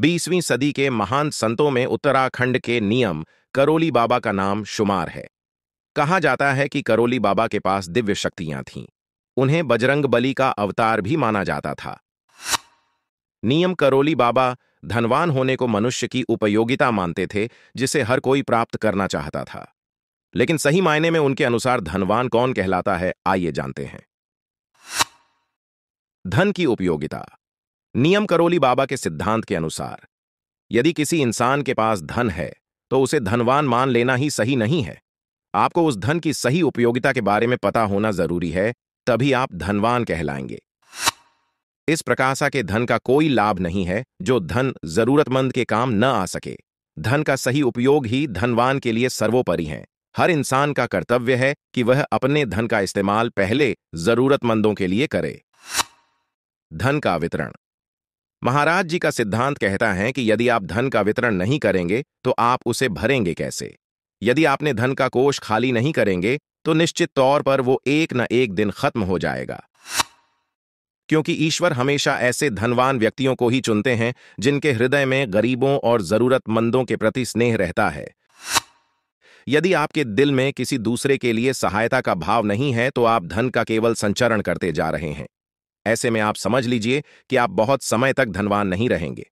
बीसवीं सदी के महान संतों में उत्तराखंड के नियम करोली बाबा का नाम शुमार है कहा जाता है कि करोली बाबा के पास दिव्य शक्तियां थीं उन्हें बजरंग बली का अवतार भी माना जाता था नियम करोली बाबा धनवान होने को मनुष्य की उपयोगिता मानते थे जिसे हर कोई प्राप्त करना चाहता था लेकिन सही मायने में उनके अनुसार धनवान कौन कहलाता है आइए जानते हैं धन की उपयोगिता नियम करोली बाबा के सिद्धांत के अनुसार यदि किसी इंसान के पास धन है तो उसे धनवान मान लेना ही सही नहीं है आपको उस धन की सही उपयोगिता के बारे में पता होना जरूरी है तभी आप धनवान कहलाएंगे इस प्रकाशा के धन का कोई लाभ नहीं है जो धन जरूरतमंद के काम न आ सके धन का सही उपयोग ही धनवान के लिए सर्वोपरि है हर इंसान का कर्तव्य है कि वह अपने धन का इस्तेमाल पहले जरूरतमंदों के लिए करे धन का वितरण महाराज जी का सिद्धांत कहता है कि यदि आप धन का वितरण नहीं करेंगे तो आप उसे भरेंगे कैसे यदि आपने धन का कोष खाली नहीं करेंगे तो निश्चित तौर पर वो एक न एक दिन खत्म हो जाएगा क्योंकि ईश्वर हमेशा ऐसे धनवान व्यक्तियों को ही चुनते हैं जिनके हृदय में गरीबों और जरूरतमंदों के प्रति स्नेह रहता है यदि आपके दिल में किसी दूसरे के लिए सहायता का भाव नहीं है तो आप धन का केवल संचरण करते जा रहे हैं ऐसे में आप समझ लीजिए कि आप बहुत समय तक धनवान नहीं रहेंगे